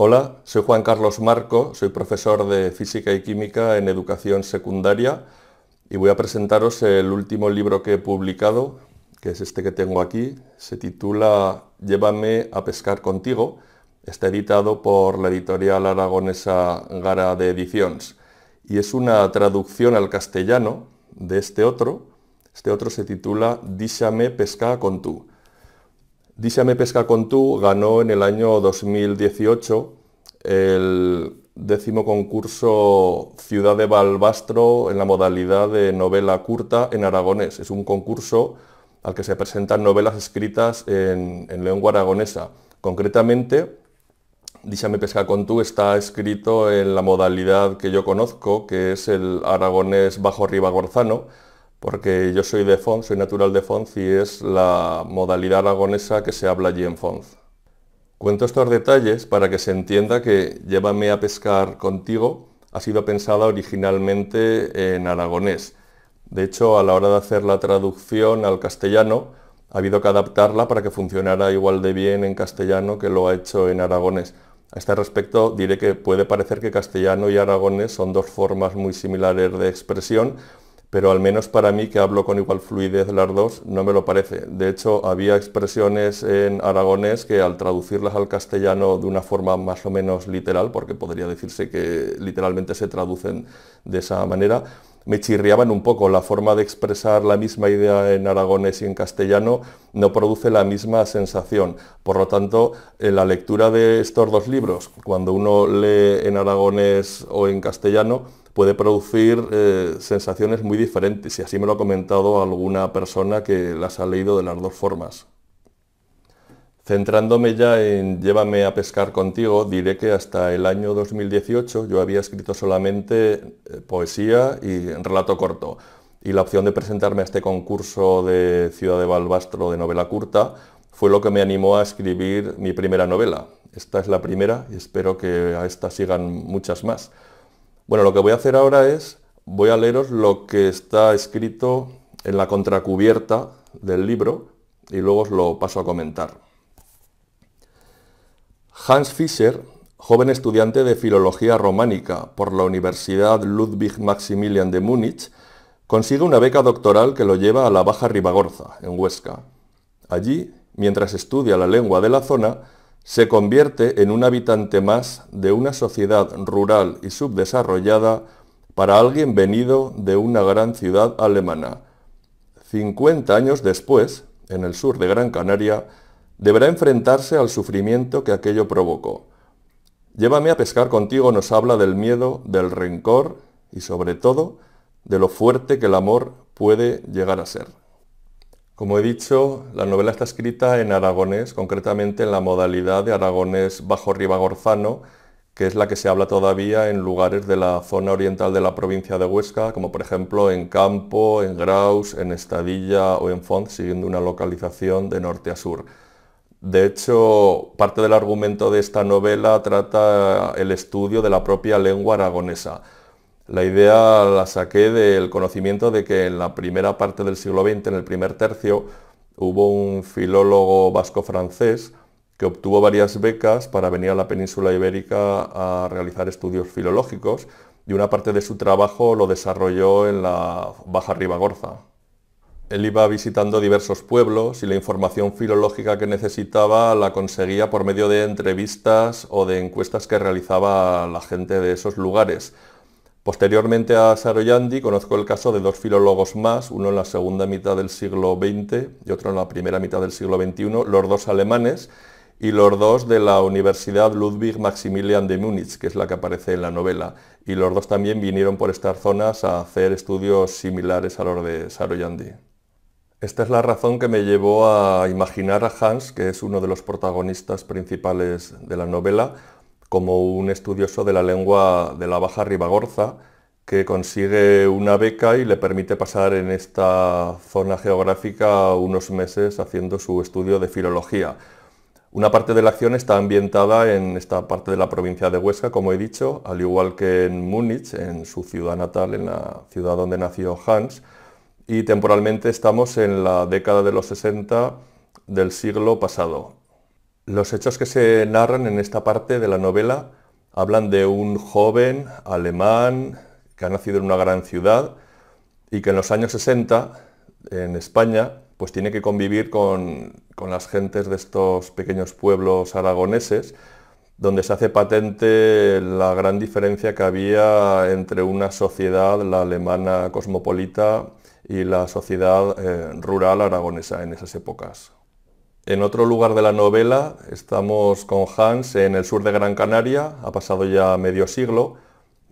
Hola, soy Juan Carlos Marco, soy profesor de Física y Química en Educación Secundaria y voy a presentaros el último libro que he publicado, que es este que tengo aquí. Se titula Llévame a pescar contigo. Está editado por la editorial aragonesa Gara de Ediciones y es una traducción al castellano de este otro. Este otro se titula Díxame pesca con tú. Díxame Pesca con ganó en el año 2018 el décimo concurso Ciudad de Balbastro en la modalidad de novela curta en aragonés. Es un concurso al que se presentan novelas escritas en, lengua aragonesa. Concretamente, Díxame Pesca con tú está escrito en la modalidad que yo conozco, que es el aragonés bajo ribagorzano, porque yo soy de Fonz, soy natural de Fonz y es la modalidad aragonesa que se habla allí en Fonz. Cuento estos detalles para que se entienda que Llévame a pescar contigo ha sido pensada originalmente en aragonés. De hecho, a la hora de hacer la traducción al castellano, ha habido que adaptarla para que funcionara igual de bien en castellano que lo ha hecho en aragonés. A este respecto diré que puede parecer que castellano y aragonés son dos formas muy similares de expresión, pero al menos para mí, que hablo con igual fluidez las dos, no me lo parece. De hecho, había expresiones en aragonés que al traducirlas al castellano de una forma más o menos literal, porque podría decirse que literalmente se traducen de esa manera, me chirriaban un poco. La forma de expresar la misma idea en aragonés y en castellano no produce la misma sensación. Por lo tanto, en la lectura de estos dos libros, cuando uno lee en aragonés o en castellano, puede producir eh, sensaciones muy diferentes y así me lo ha comentado alguna persona que las ha leído de las dos formas. Centrándome ya en Llévame a pescar contigo, diré que hasta el año 2018 yo había escrito solamente eh, poesía y relato corto. Y la opción de presentarme a este concurso de Ciudad de Balbastro de novela curta fue lo que me animó a escribir mi primera novela. Esta es la primera y espero que a esta sigan muchas más. Bueno, lo que voy a hacer ahora es, voy a leeros lo que está escrito en la contracubierta del libro y luego os lo paso a comentar. Hans Fischer, joven estudiante de Filología Románica por la Universidad Ludwig Maximilian de Múnich, consigue una beca doctoral que lo lleva a la Baja Ribagorza, en Huesca. Allí, mientras estudia la lengua de la zona, se convierte en un habitante más de una sociedad rural y subdesarrollada para alguien venido de una gran ciudad alemana. 50 años después, en el sur de Gran Canaria, deberá enfrentarse al sufrimiento que aquello provocó. Llévame a pescar contigo nos habla del miedo, del rencor y sobre todo de lo fuerte que el amor puede llegar a ser. Como he dicho, la novela está escrita en aragonés, concretamente en la modalidad de aragonés bajo ribagorzano, que es la que se habla todavía en lugares de la zona oriental de la provincia de Huesca, como por ejemplo en Campo, en Graus, en Estadilla o en Font, siguiendo una localización de norte a sur. De hecho, parte del argumento de esta novela trata el estudio de la propia lengua aragonesa. La idea la saqué del conocimiento de que en la primera parte del siglo XX, en el primer tercio, hubo un filólogo vasco-francés que obtuvo varias becas para venir a la península ibérica a realizar estudios filológicos y una parte de su trabajo lo desarrolló en la Baja Ribagorza. Él iba visitando diversos pueblos y la información filológica que necesitaba la conseguía por medio de entrevistas o de encuestas que realizaba la gente de esos lugares. Posteriormente a Saroyandi conozco el caso de dos filólogos más, uno en la segunda mitad del siglo XX y otro en la primera mitad del siglo XXI, los dos alemanes y los dos de la Universidad Ludwig Maximilian de Múnich, que es la que aparece en la novela. Y los dos también vinieron por estas zonas a hacer estudios similares a los de Saroyandi. Esta es la razón que me llevó a imaginar a Hans, que es uno de los protagonistas principales de la novela, como un estudioso de la lengua de la Baja Ribagorza, que consigue una beca y le permite pasar en esta zona geográfica unos meses haciendo su estudio de filología. Una parte de la acción está ambientada en esta parte de la provincia de Huesca, como he dicho, al igual que en Múnich, en su ciudad natal, en la ciudad donde nació Hans, y temporalmente estamos en la década de los 60 del siglo pasado. Los hechos que se narran en esta parte de la novela hablan de un joven alemán que ha nacido en una gran ciudad y que en los años 60 en España pues tiene que convivir con, las gentes de estos pequeños pueblos aragoneses donde se hace patente la gran diferencia que había entre una sociedad, la alemana cosmopolita, y la sociedad eh, rural aragonesa en esas épocas. En otro lugar de la novela estamos con Hans en el sur de Gran Canaria, ha pasado ya medio siglo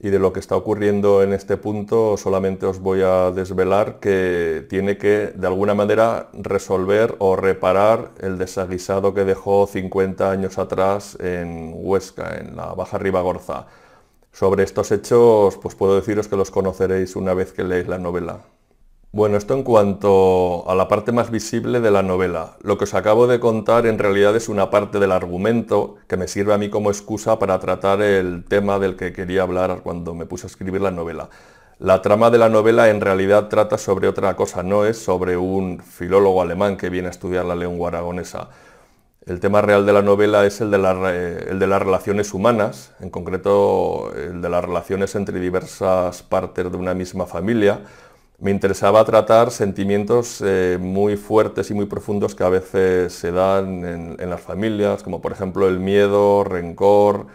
y de lo que está ocurriendo en este punto solamente os voy a desvelar que tiene que de alguna manera resolver o reparar el desaguisado que dejó 50 años atrás en Huesca, en la Baja Ribagorza. Sobre estos hechos pues puedo deciros que los conoceréis una vez que leéis la novela. Bueno, esto en cuanto a la parte más visible de la novela. Lo que os acabo de contar en realidad es una parte del argumento que me sirve a mí como excusa para tratar el tema del que quería hablar cuando me puse a escribir la novela. La trama de la novela en realidad trata sobre otra cosa, no es sobre un filólogo alemán que viene a estudiar la lengua aragonesa. El tema real de la novela es el de, las relaciones humanas, en concreto el de las relaciones entre diversas partes de una misma familia, me interesaba tratar sentimientos eh, muy fuertes y muy profundos que a veces se dan en, en las familias, como por ejemplo el miedo, rencor,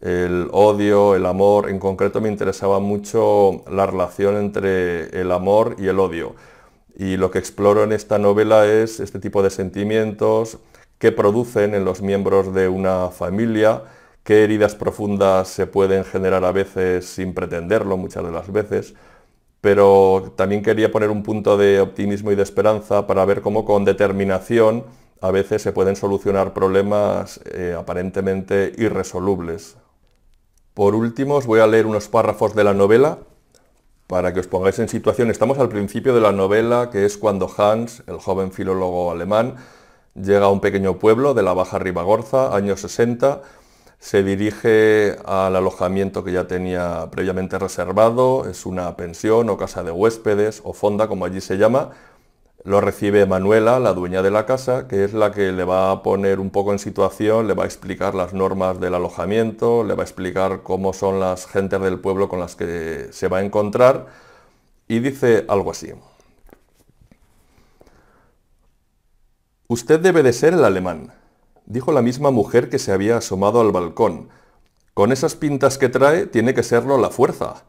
el odio, el amor. En concreto me interesaba mucho la relación entre el amor y el odio. Y lo que exploro en esta novela es este tipo de sentimientos que producen en los miembros de una familia, qué heridas profundas se pueden generar a veces sin pretenderlo, muchas de las veces pero también quería poner un punto de optimismo y de esperanza para ver cómo con determinación a veces se pueden solucionar problemas eh, aparentemente irresolubles. Por último, os voy a leer unos párrafos de la novela para que os pongáis en situación. Estamos al principio de la novela, que es cuando Hans, el joven filólogo alemán, llega a un pequeño pueblo de la Baja Ribagorza, años 60, se dirige al alojamiento que ya tenía previamente reservado, es una pensión o casa de huéspedes o fonda, como allí se llama. Lo recibe Manuela, la dueña de la casa, que es la que le va a poner un poco en situación, le va a explicar las normas del alojamiento, le va a explicar cómo son las gentes del pueblo con las que se va a encontrar y dice algo así. Usted debe de ser el alemán dijo la misma mujer que se había asomado al balcón. Con esas pintas que trae, tiene que serlo la fuerza.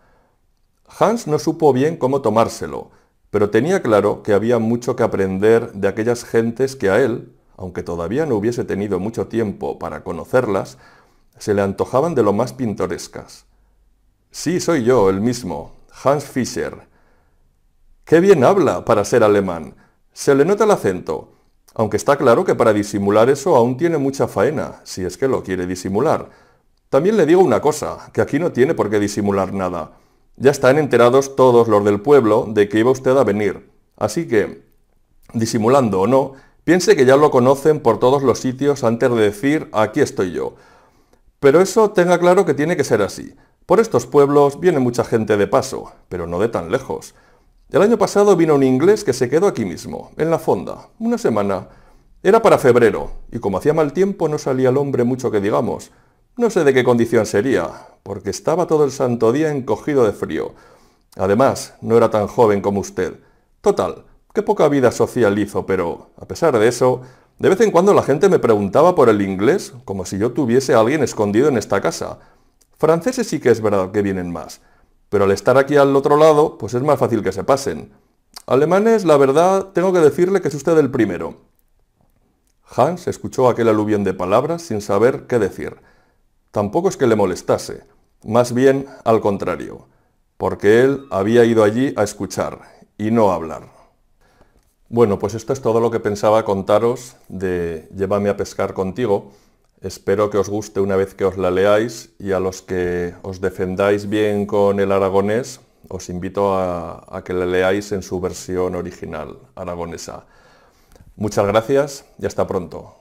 Hans no supo bien cómo tomárselo, pero tenía claro que había mucho que aprender de aquellas gentes que a él, aunque todavía no hubiese tenido mucho tiempo para conocerlas, se le antojaban de lo más pintorescas. Sí, soy yo, el mismo, Hans Fischer. ¡Qué bien habla para ser alemán! Se le nota el acento. Aunque está claro que para disimular eso aún tiene mucha faena, si es que lo quiere disimular. También le digo una cosa, que aquí no tiene por qué disimular nada. Ya están enterados todos los del pueblo de que iba usted a venir. Así que, disimulando o no, piense que ya lo conocen por todos los sitios antes de decir aquí estoy yo. Pero eso tenga claro que tiene que ser así. Por estos pueblos viene mucha gente de paso, pero no de tan lejos. El año pasado vino un inglés que se quedó aquí mismo, en la fonda, una semana. Era para febrero, y como hacía mal tiempo no salía el hombre mucho que digamos. No sé de qué condición sería, porque estaba todo el santo día encogido de frío. Además, no era tan joven como usted. Total, qué poca vida social hizo, pero, a pesar de eso, de vez en cuando la gente me preguntaba por el inglés, como si yo tuviese a alguien escondido en esta casa. Franceses sí que es verdad que vienen más. Pero al estar aquí al otro lado, pues es más fácil que se pasen. Alemanes, la verdad, tengo que decirle que es usted el primero. Hans escuchó aquel aluvión de palabras sin saber qué decir. Tampoco es que le molestase, más bien al contrario, porque él había ido allí a escuchar y no a hablar. Bueno, pues esto es todo lo que pensaba contaros de Llévame a pescar contigo. Espero que os guste una vez que os la leáis y a los que os defendáis bien con el aragonés, os invito a, que la leáis en su versión original aragonesa. Muchas gracias y hasta pronto.